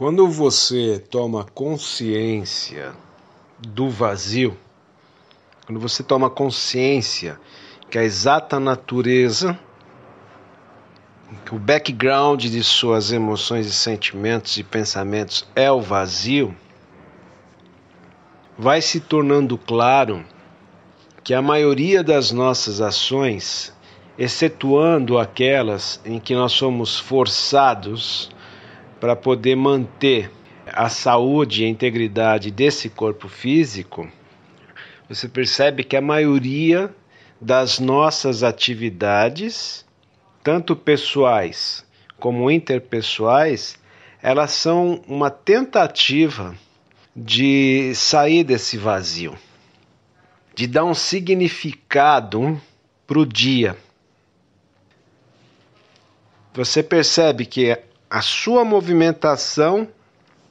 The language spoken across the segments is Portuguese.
Quando você toma consciência do vazio, quando você toma consciência que a exata natureza, que o background de suas emoções e sentimentos e pensamentos é o vazio, vai se tornando claro que a maioria das nossas ações, excetuando aquelas em que nós somos forçados para poder manter a saúde e a integridade desse corpo físico, você percebe que a maioria das nossas atividades, tanto pessoais como interpessoais, elas são uma tentativa de sair desse vazio, de dar um significado para o dia. Você percebe que a sua movimentação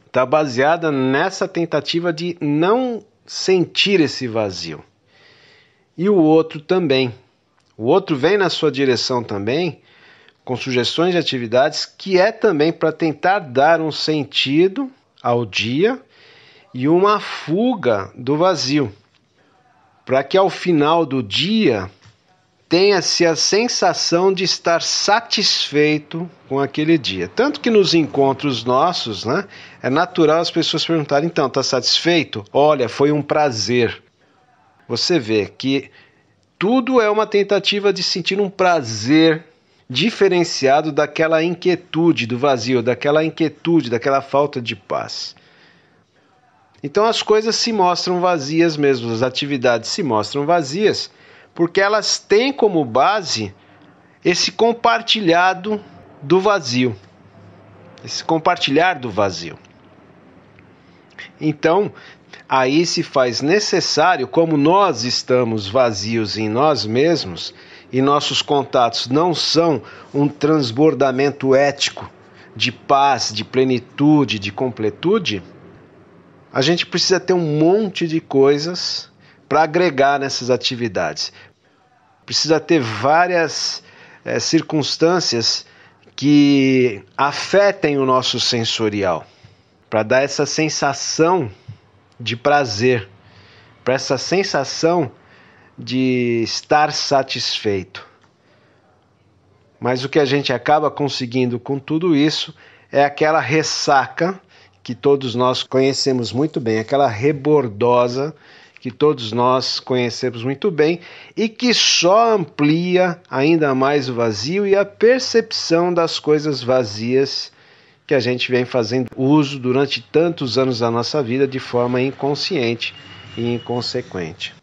está baseada nessa tentativa de não sentir esse vazio. E o outro também. O outro vem na sua direção também com sugestões de atividades que é também para tentar dar um sentido ao dia e uma fuga do vazio, para que ao final do dia tenha-se a sensação de estar satisfeito com aquele dia. Tanto que nos encontros nossos, né, é natural as pessoas perguntarem: então, tá satisfeito? Olha, foi um prazer. Você vê que tudo é uma tentativa de sentir um prazer diferenciado daquela inquietude, do vazio, daquela inquietude, daquela falta de paz. Então as coisas se mostram vazias mesmo, as atividades se mostram vazias porque elas têm como base esse compartilhado do vazio, esse compartilhar do vazio. Então, aí se faz necessário, como nós estamos vazios em nós mesmos e nossos contatos não são um transbordamento ético de paz, de plenitude, de completude, a gente precisa ter um monte de coisas para agregar nessas atividades. Precisa ter várias é, circunstâncias que afetem o nosso sensorial, para dar essa sensação de prazer, para essa sensação de estar satisfeito. Mas o que a gente acaba conseguindo com tudo isso é aquela ressaca que todos nós conhecemos muito bem, aquela rebordosa que todos nós conhecemos muito bem e que só amplia ainda mais o vazio e a percepção das coisas vazias que a gente vem fazendo uso durante tantos anos da nossa vida de forma inconsciente e inconsequente.